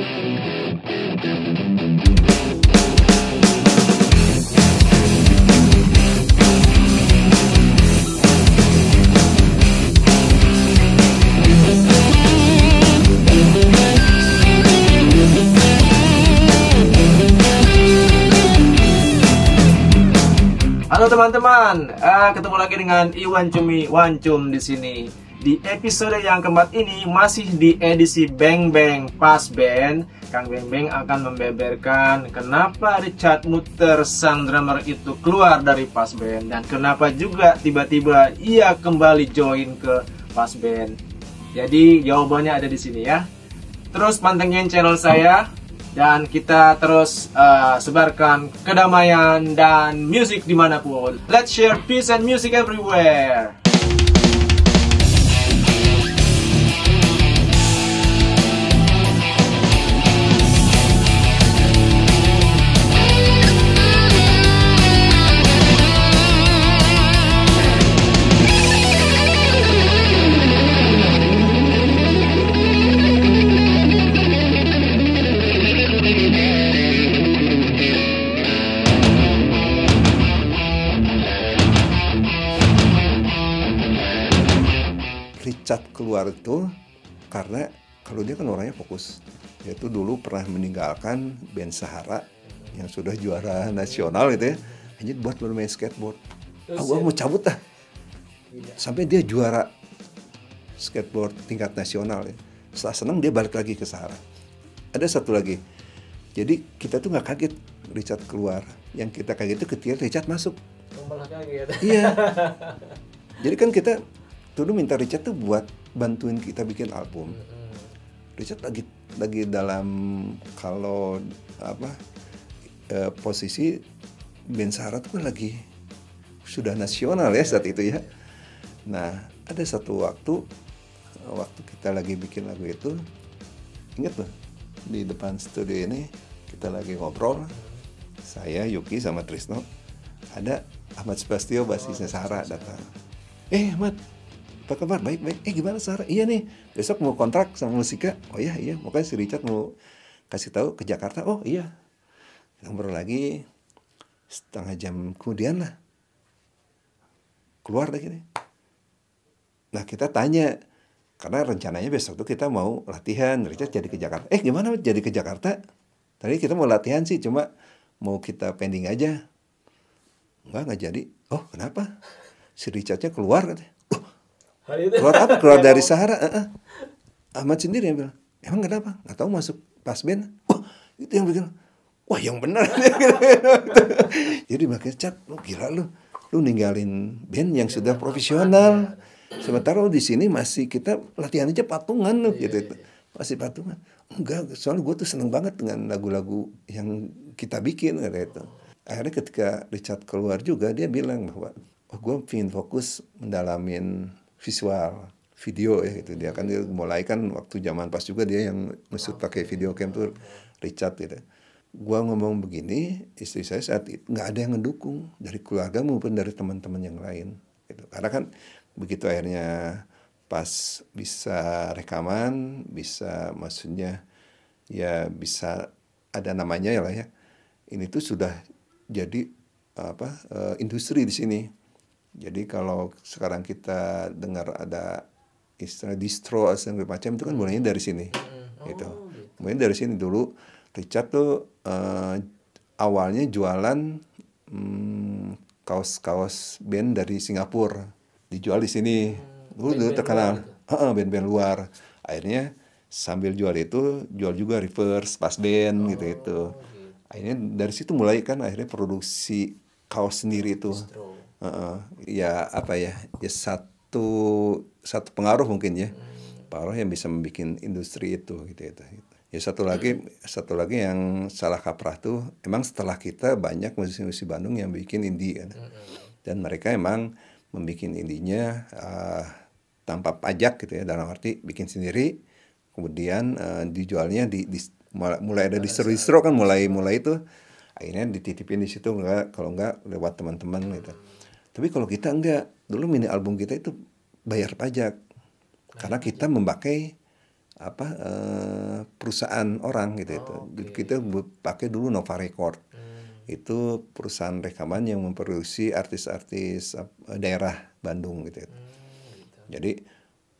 Halo teman-teman, eh, ketemu lagi dengan Iwan Cumi Wancum di sini. Di episode yang keempat ini masih di edisi Bang Bang Pas Band Kang Bang Bang akan membeberkan kenapa Richard Muter sang drummer itu keluar dari Pas Band Dan kenapa juga tiba-tiba ia kembali join ke Pas Band Jadi jawabannya ada di sini ya Terus pantengin channel saya dan kita terus uh, sebarkan kedamaian dan musik dimanapun. Let's share peace and music everywhere. fokus yaitu dulu pernah meninggalkan band Sahara yang sudah juara nasional itu ya hanya buat bermain skateboard ah gua ya? mau cabut dah iya. sampai dia juara skateboard tingkat nasional ya setelah seneng dia balik lagi ke Sahara ada satu lagi jadi kita tuh nggak kaget Richard keluar yang kita kaget itu ketika Richard masuk oh, kaget. iya jadi kan kita dulu minta Richard tuh buat bantuin kita bikin album Richard lagi lagi dalam kalau apa e, posisi Ben Sarat pun kan lagi sudah nasional ya saat itu ya. Nah ada satu waktu eh, waktu kita lagi bikin lagu itu inget loh di depan studio ini kita lagi ngobrol saya Yuki sama Trisno ada Ahmad Sebastio basisnya Sarah datang eh Ahmad apa kabar baik baik eh gimana Sarah iya nih besok mau kontrak sama musika oh iya iya makanya si Richard mau kasih tahu ke Jakarta oh iya kita ngobrol lagi setengah jam kemudian lah keluar lagi nih nah kita tanya karena rencananya besok tuh kita mau latihan Richard jadi ke Jakarta eh gimana jadi ke Jakarta tadi kita mau latihan sih cuma mau kita pending aja enggak nggak jadi oh kenapa si Richardnya keluar katanya keluar apa keluar dari Sahara uh -uh. Ahmad sendiri yang bilang emang kenapa nggak tahu masuk pas band wah itu yang bikin wah yang benar jadi makanya cat lu gila lu lu ninggalin band yang sudah iya, profesional iya. sementara lu di sini masih kita latihan aja patungan lu iya, gitu masih patungan enggak soalnya gue tuh seneng banget dengan lagu-lagu yang kita bikin gitu itu akhirnya ketika Richard keluar juga dia bilang bahwa oh, gue ingin fokus mendalamin visual video ya gitu dia kan dia mulai kan waktu zaman pas juga dia yang mesut ah. pakai video cam tuh Richard gitu gua ngomong begini istri saya saat itu nggak ada yang mendukung dari keluarga maupun dari teman-teman yang lain gitu karena kan begitu akhirnya pas bisa rekaman bisa maksudnya ya bisa ada namanya ya lah ya ini tuh sudah jadi apa eh, industri di sini jadi kalau sekarang kita dengar ada istilah distro atau macam itu kan mulainya hmm. dari sini. Hmm. Gitu. Oh, gitu. Mulainya dari sini dulu Richard tuh uh, awalnya jualan kaos hmm, kaos-kaos band dari Singapura dijual di sini. Dulu dulu terkenal band-band luar. Uh, band luar. Akhirnya sambil jual itu jual juga reverse pas band oh, gitu itu. Akhirnya dari situ mulai kan akhirnya produksi kaos sendiri itu. Distro uh, ya apa ya ya satu satu pengaruh mungkin ya pengaruh yang bisa membuat industri itu gitu, gitu gitu, Ya satu lagi satu lagi yang salah kaprah tuh emang setelah kita banyak musisi-musisi Bandung yang bikin indie kan. Dan mereka emang membuat indinya uh, eh, tanpa pajak gitu ya dalam arti bikin sendiri kemudian uh, dijualnya di, di mulai ada distro-distro kan mulai mulai itu akhirnya dititipin di situ enggak kalau enggak lewat teman-teman gitu. Tapi kalau kita enggak, dulu mini album kita itu bayar pajak. Bayar Karena kita pajak. memakai apa uh, perusahaan orang gitu oh, itu. Okay. Kita pakai dulu Nova Record. Hmm. Itu perusahaan rekaman yang memproduksi artis-artis eh, daerah Bandung gitu. Hmm, gitu. Jadi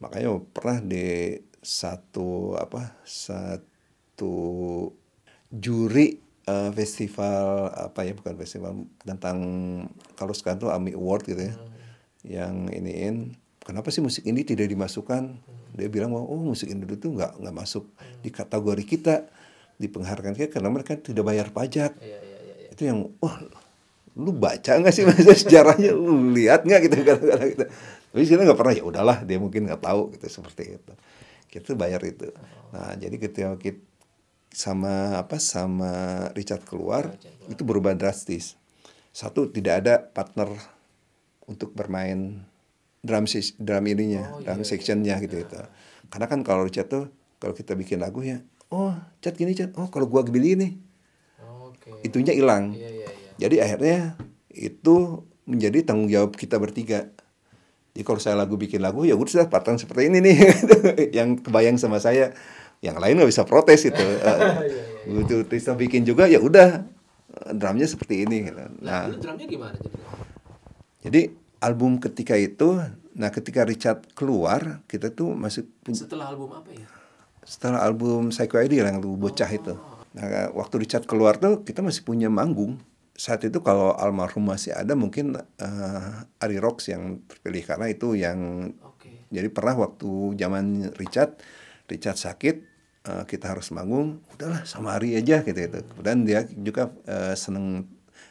makanya pernah di satu apa satu juri uh, festival apa ya bukan festival tentang kalau sekarang tuh AMI Award gitu ya. Hmm. Yang iniin kenapa sih musik ini tidak dimasukkan? Hmm. Dia bilang oh, oh musik Indo itu nggak nggak masuk hmm. di kategori kita di penghargaan kita karena mereka tidak bayar pajak. Ya, ya, ya, itu yang oh, lu baca nggak sih masa sejarahnya lu lihat nggak gitu iya. kata gitu. Tapi kita nggak pernah ya udahlah dia mungkin nggak tahu gitu seperti itu. Kita bayar itu. Oh. Nah jadi ketika kita sama apa sama Richard keluar, Richard itu berubah drastis. Satu tidak ada partner untuk bermain drum drum ininya, oh, iya, drum iya, iya. sectionnya iya. gitu nah. itu. Karena kan kalau Richard tuh kalau kita bikin lagu ya, oh Chat gini Chat oh kalau gua gini ini oh, okay. itunya hilang. Iya, iya, iya. Jadi akhirnya itu menjadi tanggung jawab kita bertiga. Jadi kalau saya lagu bikin lagu ya udah sudah partner seperti ini nih yang kebayang sama saya yang lain nggak bisa protes itu eh, iya, iya, iya. uh, bisa bikin juga ya udah drumnya seperti ini gitu. nah, nah drumnya gimana jadi album ketika itu nah ketika Richard keluar kita tuh masih setelah album apa ya setelah album Psycho ID yang lu bocah oh. itu oh. nah waktu Richard keluar tuh kita masih punya manggung saat itu kalau almarhum masih ada mungkin uh, Ari Rocks yang terpilih karena itu yang okay. jadi pernah waktu zaman Richard Richard sakit eh, kita harus manggung udahlah sama hari aja gitu gitu Kemudian dia juga uh, seneng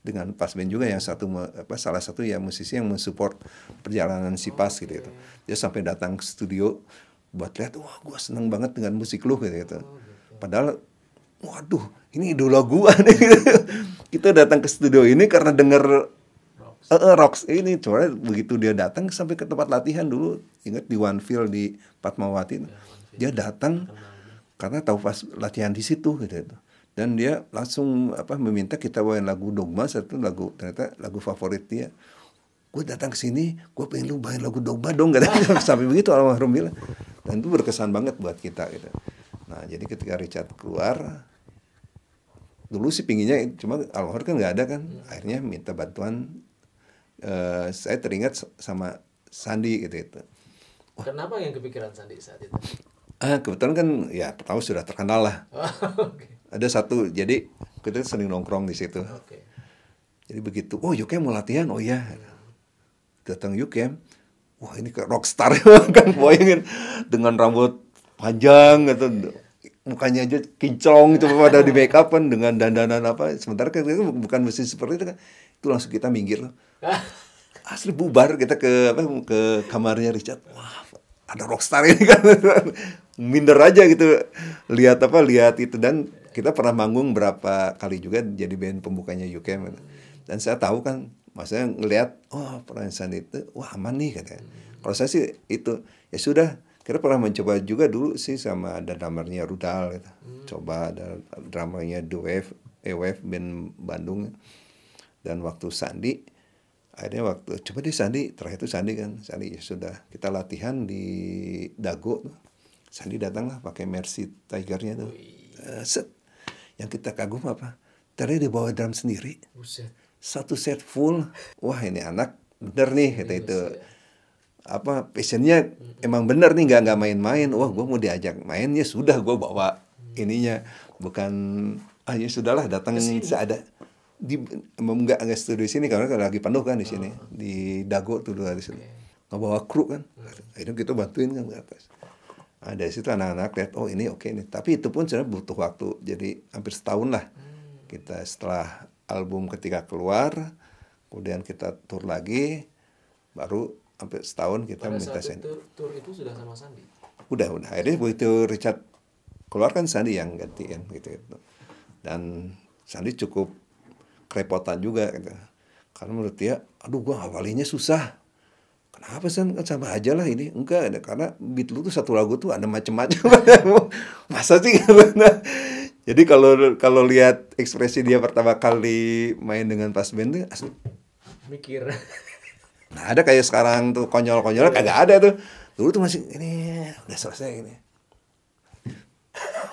dengan Pas Band juga yang satu apa salah satu ya musisi yang mensupport perjalanan si Pas gitu gitu dia sampai datang ke studio buat lihat wah gue seneng banget dengan musik lu gitu gitu padahal waduh ini idola gue nih kita datang ke studio ini karena denger Uh, uh, rocks ini coba begitu dia datang sampai ke tempat latihan dulu ingat di One Field di Patmawati dia datang karena tahu pas latihan di situ gitu, gitu dan dia langsung apa meminta kita bawain lagu dogma satu lagu ternyata lagu favorit dia gue datang ke sini gue pengen lu bawain lagu dogma dong katanya sampai begitu almarhum bilang dan itu berkesan banget buat kita gitu nah jadi ketika Richard keluar dulu sih pinginnya cuma almarhum kan nggak ada kan akhirnya minta bantuan Uh, saya teringat sama Sandi gitu itu. Kenapa yang kepikiran Sandi saat itu? ah kebetulan kan ya pertama sudah terkenal lah okay. ada satu jadi kita sering nongkrong di situ okay. jadi begitu oh Yukem mau latihan oh iya hmm. datang Yukem wah ini kayak rockstar kan bayangin dengan rambut panjang atau gitu. Iya, iya. mukanya aja kinclong itu pada di make upan dengan dandanan apa sementara kan itu bukan mesin seperti itu kan itu langsung kita minggir loh asli bubar kita ke apa ke kamarnya Richard wah ada rockstar ini kan minder aja gitu lihat apa lihat itu dan kita pernah manggung berapa kali juga jadi band pembukanya UKM dan saya tahu kan maksudnya ngelihat oh sandi itu wah aman nih katanya kalau saya sih itu ya sudah kita pernah mencoba juga dulu sih sama ada drummernya Rudal gitu. Hmm. coba ada drummernya The Wave band Bandung dan waktu Sandi akhirnya waktu coba di Sandi terakhir itu Sandi kan Sandi ya sudah kita latihan di Dago Sandi datanglah pakai Mercy Tigernya tuh. Eh, set. Yang kita kagum apa? Ternyata dia bawa drum sendiri. Satu set full. Wah ini anak bener nih kata iya, itu. Apa passionnya emang bener nih nggak nggak main-main. Wah gue mau diajak mainnya sudah gue bawa mm. ininya bukan hanya ah, ya sudahlah datang ada di enggak enggak studio sini karena kan lagi penuh kan di sini oh. di Dago tuh di sini okay. bawa kru kan mm. akhirnya kita bantuin kan ke atas Nah, dari situ anak-anak lihat oh ini oke okay nih. Tapi itu pun sebenarnya butuh waktu. Jadi hampir setahun lah hmm. kita setelah album ketika keluar, kemudian kita tur lagi, baru hampir setahun kita Pada sendiri Sandi. Tur, tur itu sudah sama Sandi. Udah udah. Akhirnya begitu Richard keluarkan Sandi yang gantiin gitu, gitu. Dan Sandi cukup kerepotan juga gitu. Karena menurut dia, aduh gua awalnya susah kenapa kan sama aja lah ini enggak karena beat lu tuh satu lagu tuh ada macem-macem masa sih jadi kalau kalau lihat ekspresi dia pertama kali main dengan pas band tuh asli mikir nah ada kayak sekarang tuh konyol-konyol kagak ada tuh dulu tuh masih ini udah selesai ini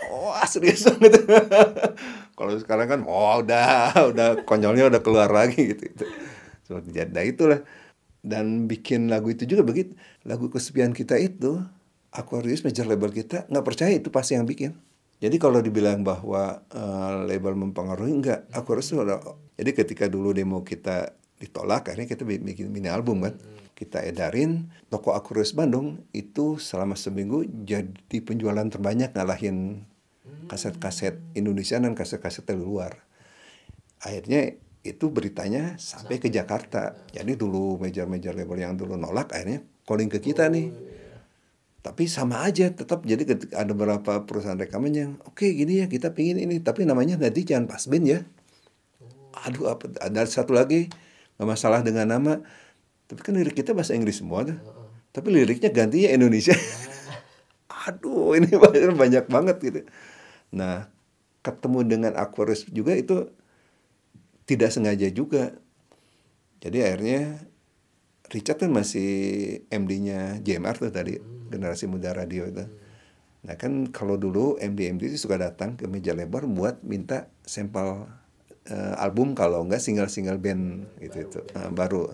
wah oh, asli banget kalau sekarang kan oh udah udah konyolnya udah keluar lagi gitu, gitu. Nah itu lah dan bikin lagu itu juga begitu lagu kesepian kita itu Aquarius major label kita nggak percaya itu pasti yang bikin jadi kalau dibilang bahwa uh, label mempengaruhi enggak Aquarius itu jadi ketika dulu demo kita ditolak akhirnya kita bikin mini album kan kita edarin toko Aquarius Bandung itu selama seminggu jadi penjualan terbanyak ngalahin kaset-kaset Indonesia dan kaset-kaset dari luar akhirnya itu beritanya sampai ke Jakarta. Jadi dulu meja-meja label yang dulu nolak akhirnya calling ke kita oh, nih. Iya. Tapi sama aja tetap jadi ada beberapa perusahaan rekaman yang oke okay, gini ya kita pingin ini tapi namanya nanti jangan pas band ya. Oh. Aduh apa ada satu lagi gak masalah dengan nama tapi kan lirik kita bahasa Inggris semua tuh. Tapi liriknya gantinya Indonesia. Aduh ini banyak banget gitu. Nah ketemu dengan Aquarius juga itu tidak sengaja juga jadi akhirnya Richard kan masih MD-nya JMR tuh tadi hmm. generasi muda radio itu hmm. nah kan kalau dulu MD-MD itu suka datang ke meja lebar buat minta sampel uh, album kalau enggak single-single band hmm. gitu itu uh, baru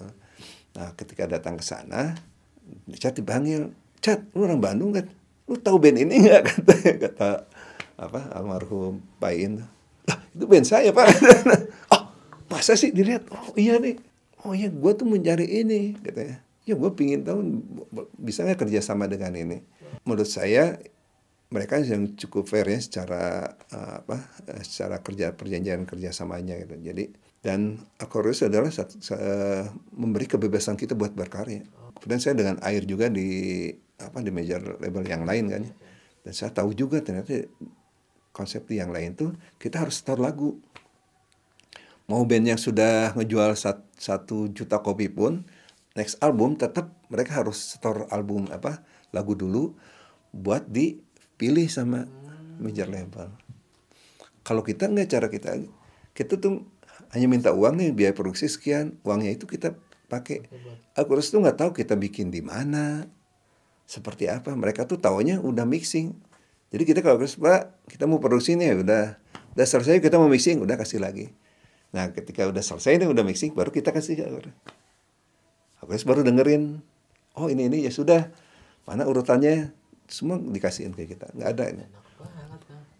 nah ketika datang ke sana Richard dipanggil Chat lu orang Bandung kan lu tahu band ini enggak? kata kata apa almarhum Pak lah itu band saya pak oh masa sih dilihat oh iya nih oh iya gue tuh mencari ini katanya ya gue pingin tahu bisa nggak kerjasama dengan ini menurut saya mereka yang cukup fair ya secara eh, apa eh, secara kerja perjanjian kerjasamanya gitu jadi dan akhirnya adalah satu, uh, memberi kebebasan kita buat berkarya kemudian saya dengan air juga di apa di major label yang lain kan dan saya tahu juga ternyata konsep yang lain tuh kita harus setor lagu mau band yang sudah ngejual satu juta kopi pun next album tetap mereka harus store album apa lagu dulu buat dipilih sama major label kalau kita nggak cara kita kita tuh hanya minta uangnya biaya produksi sekian uangnya itu kita pakai aku harus tuh nggak tahu kita bikin di mana seperti apa mereka tuh taunya udah mixing jadi kita kalau harus pak kita mau produksi nih udah udah selesai kita mau mixing udah kasih lagi Nah ketika udah selesai ini udah mixing baru kita kasih ke Habis baru dengerin, oh ini ini ya sudah, mana urutannya semua dikasihin ke kita, nggak ada ini.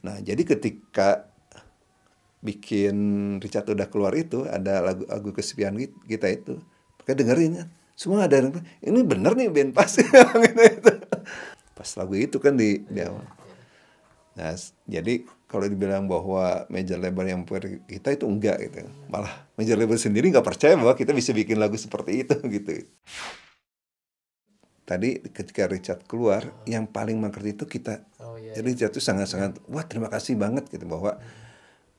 Nah jadi ketika bikin Richard udah keluar itu ada lagu lagu kesepian kita itu, mereka dengerin kan, semua ada ini bener nih band pas gitu, gitu. pas lagu itu kan di, di awal. Nah, jadi kalau dibilang bahwa major label yang per kita itu enggak gitu. Malah major label sendiri enggak percaya bahwa kita bisa bikin lagu seperti itu gitu. Tadi ketika Richard keluar, yang paling mengerti itu kita. Oh, iya, jadi iya. Richard itu sangat-sangat, wah terima kasih banget gitu bahwa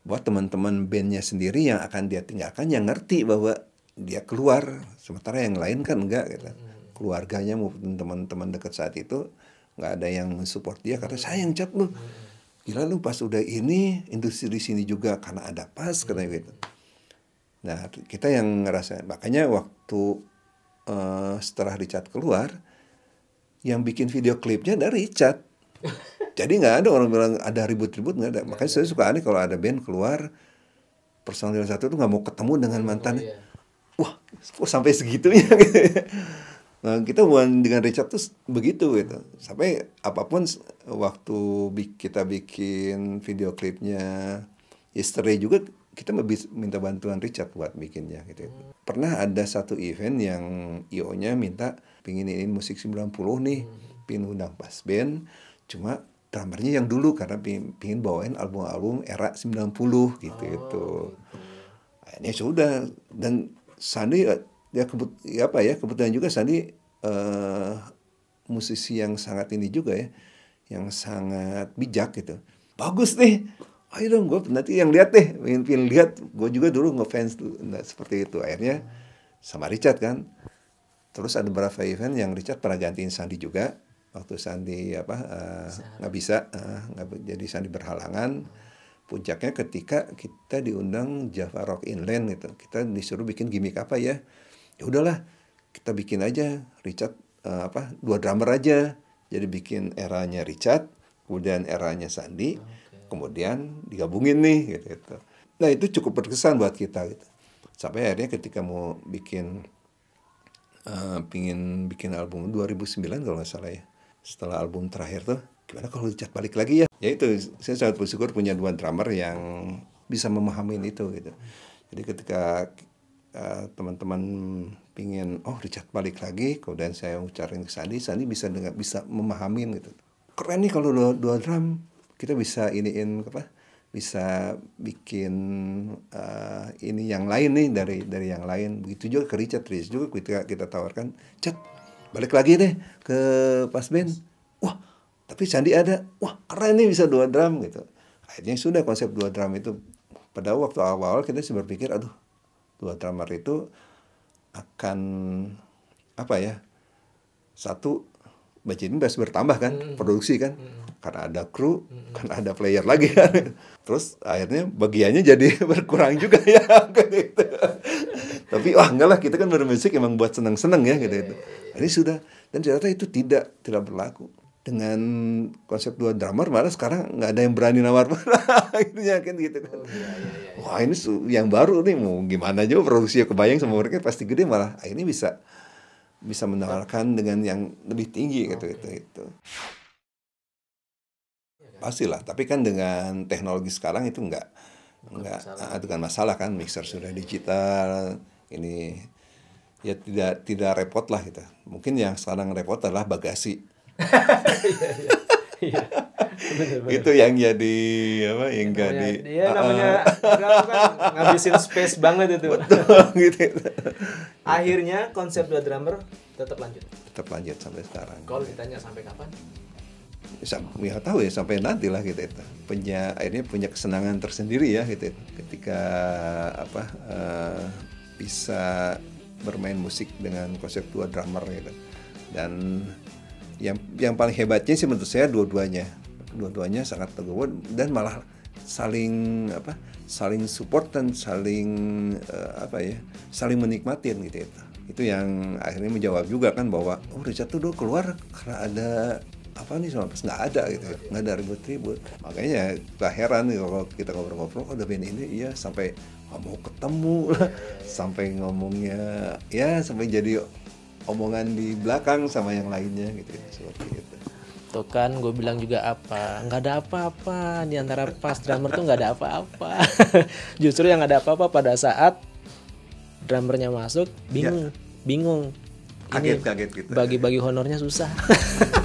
bahwa teman-teman bandnya sendiri yang akan dia tinggalkan yang ngerti bahwa dia keluar, sementara yang lain kan enggak gitu. Hmm. Keluarganya maupun teman-teman dekat saat itu nggak ada yang support dia karena yang cap lu gila lu pas udah ini industri di sini juga karena ada pas karena hmm. gitu nah kita yang ngerasa makanya waktu uh, setelah dicat keluar yang bikin video klipnya dari Richard jadi nggak ada orang bilang ada ribut-ribut nggak ada makanya saya suka aneh kalau ada band keluar personil satu tuh nggak mau ketemu dengan mantannya oh, iya. wah kok sampai segitunya Nah, kita bukan dengan Richard tuh begitu gitu. Sampai apapun waktu kita bikin video klipnya history juga kita minta bantuan Richard buat bikinnya gitu. Pernah ada satu event yang IO-nya minta pingin ini musik 90 nih, pingin undang pas band, cuma drummernya yang dulu karena pingin, bawain album-album era 90 gitu gitu. Oh. ini ya sudah dan Sandi eh, ya, kebut, ya apa ya kebetulan juga Sandi uh, musisi yang sangat ini juga ya yang sangat bijak gitu bagus nih ayo dong gue nanti yang lihat deh pengen pengen lihat gue juga dulu ngefans tuh nah, seperti itu akhirnya sama Richard kan terus ada beberapa event yang Richard pernah gantiin Sandi juga waktu Sandi apa eh, nggak uh, bisa eh, nggak uh, jadi Sandi berhalangan puncaknya ketika kita diundang Java Rock Inland gitu kita disuruh bikin gimmick apa ya ya udahlah kita bikin aja Richard uh, apa dua drummer aja jadi bikin eranya Richard kemudian eranya Sandi ah, okay. kemudian digabungin nih gitu, gitu nah itu cukup berkesan buat kita gitu sampai akhirnya ketika mau bikin uh, pingin bikin album 2009 kalau nggak salah ya setelah album terakhir tuh gimana kalau Richard balik lagi ya ya itu saya sangat bersyukur punya dua drummer yang bisa memahami itu gitu jadi ketika Eh, teman-teman pingin oh dicat balik lagi kemudian saya ucapin ke Sandi Sandi bisa dengar bisa memahamin gitu keren nih kalau dua, dua drum kita bisa iniin apa bisa bikin uh, ini yang lain nih dari dari yang lain begitu juga ke Richard juga kita kita tawarkan cat balik lagi deh ke pas band wah tapi Sandi ada wah keren nih bisa dua drum gitu akhirnya sudah konsep dua drum itu pada waktu awal-awal kita sih berpikir aduh dua drummer itu akan apa ya satu ini harus bertambah kan hmm. produksi kan hmm. karena ada kru mm karena ada player lagi kan hmm. terus akhirnya bagiannya jadi berkurang juga ya kan gitu tapi wah enggak lah kita kan bermusik emang buat seneng seneng ya gitu itu iya, ini iya, iya. sudah dan ternyata itu tidak tidak berlaku dengan konsep dua drummer malah sekarang nggak ada yang berani nawar akhirnya gitu, kan gitu kan oh, iya, iya, iya. wah ini yang baru nih mau gimana juga produksinya kebayang sama mereka pasti gede malah akhirnya bisa bisa menawarkan dengan yang lebih tinggi gitu gitu itu pastilah tapi kan dengan teknologi sekarang itu nggak nggak itu ah, kan masalah kan mixer sudah digital ini ya tidak tidak repot lah gitu mungkin yang sekarang repot adalah bagasi Iya, iya. itu yang jadi apa yang gak jadi namanya uh, kan ngabisin space banget itu gitu akhirnya konsep dua drummer tetap lanjut tetap lanjut sampai sekarang kalau ditanya sampai kapan ya tahu ya sampai nanti lah gitu itu punya akhirnya punya kesenangan tersendiri ya gitu ketika apa uh, bisa bermain musik dengan konsep dua drummer gitu dan yang yang paling hebatnya sih menurut saya dua-duanya dua-duanya sangat legowo dan malah saling apa saling support dan saling uh, apa ya saling menikmati. gitu itu ya. itu yang akhirnya menjawab juga kan bahwa oh Richard tuh keluar karena ada apa nih sama pas nggak ada gitu ya, nggak ada ribut-ribut makanya tak heran nih kalau kita ngobrol-ngobrol oh, udah band ini iya sampai mau ketemu lah sampai ngomongnya ya sampai jadi omongan di belakang sama yang lainnya gitu, gitu seperti itu tuh kan gue bilang juga apa nggak ada apa-apa di antara pas drummer tuh nggak ada apa-apa justru yang ada apa-apa pada saat drummernya masuk bingung ya. bingung kaget-kaget gitu bagi-bagi honornya susah